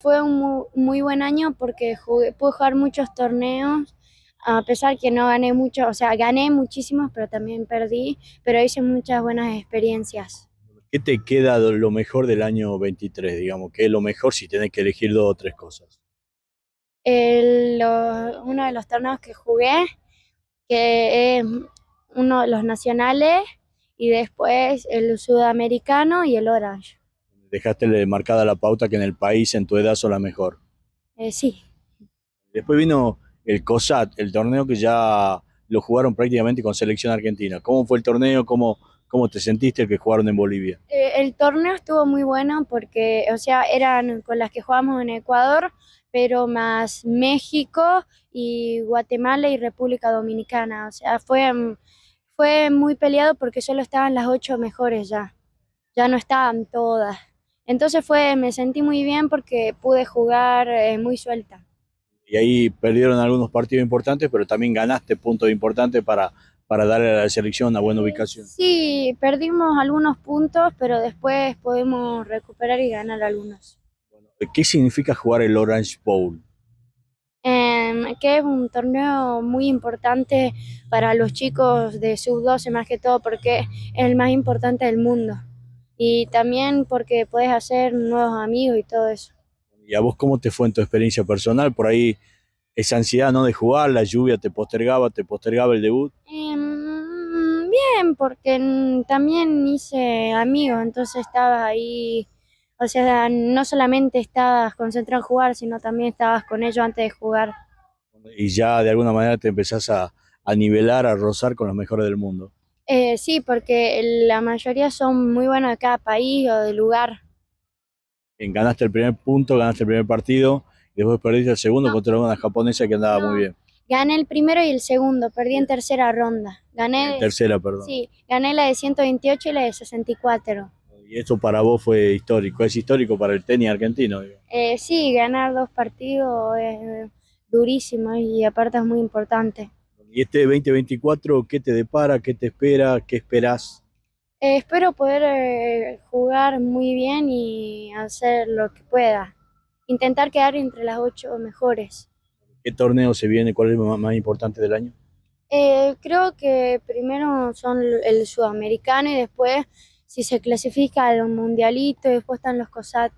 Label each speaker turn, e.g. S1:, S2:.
S1: Fue un muy, buen año porque pude jugar muchos torneos, a pesar que no gané mucho, o sea, gané muchísimos, pero también perdí, pero hice muchas buenas experiencias.
S2: ¿Qué te queda lo mejor del año 23, digamos? ¿Qué es lo mejor si tienes que elegir dos o tres cosas?
S1: uno de los torneos que jugué, que es uno de los nacionales, y después el sudamericano y el orange
S2: dejaste marcada la pauta que en el país, en tu edad, son la mejor. Eh, sí. Después vino el COSAT, el torneo que ya lo jugaron prácticamente con selección argentina. ¿Cómo fue el torneo? ¿Cómo, cómo te sentiste el que jugaron en Bolivia?
S1: Eh, el torneo estuvo muy bueno porque, o sea, eran con las que jugamos en Ecuador, pero más México y Guatemala y República Dominicana. O sea, fue, fue muy peleado porque solo estaban las ocho mejores ya. Ya no estaban todas. Entonces fue, me sentí muy bien porque pude jugar eh, muy suelta.
S2: Y ahí perdieron algunos partidos importantes, pero también ganaste puntos importantes para, para darle a la selección una buena eh, ubicación.
S1: Sí, perdimos algunos puntos, pero después podemos recuperar y ganar algunos.
S2: ¿Qué significa jugar el Orange Bowl?
S1: Em, que es un torneo muy importante para los chicos de sub-12, más que todo porque es el más importante del mundo y también porque puedes hacer nuevos amigos y todo eso.
S2: ¿Y a vos cómo te fue en tu experiencia personal? Por ahí esa ansiedad no de jugar, la lluvia te postergaba, te postergaba el debut.
S1: Em, bien, porque también hice amigos, entonces estaba ahí, o sea, no solamente estabas concentrado en jugar, sino también estabas con ellos antes de jugar.
S2: Y ya de alguna manera te empezás a nivelar, a rozar con los mejores del mundo.
S1: Eh, sí, porque la mayoría son muy buenos de cada país o de lugar.
S2: ganaste el primer punto, ganaste el primer partido, y después perdiste el segundo contra una japonesa que andaba muy bien.
S1: Gané el primero y el segundo, perdí en tercera ronda. Gané en
S2: tercera, perdón. Sí,
S1: gané la de 128 y la de 64.
S2: Y eso para vos fue histórico, es histórico para el tenis argentino.
S1: Eh, sí, ganar dos partidos es durísimo y aparte es muy importante.
S2: ¿Y este 2024 qué te depara? ¿Qué te espera? ¿Qué esperas?
S1: Eh, espero poder eh, jugar muy bien y hacer lo que pueda. Intentar quedar entre las ocho mejores.
S2: ¿Qué torneo se viene? ¿Cuál es el más, importante del año?
S1: Eh, creo que primero son el sudamericano y después si se clasifica al mundialito después están los COSAT.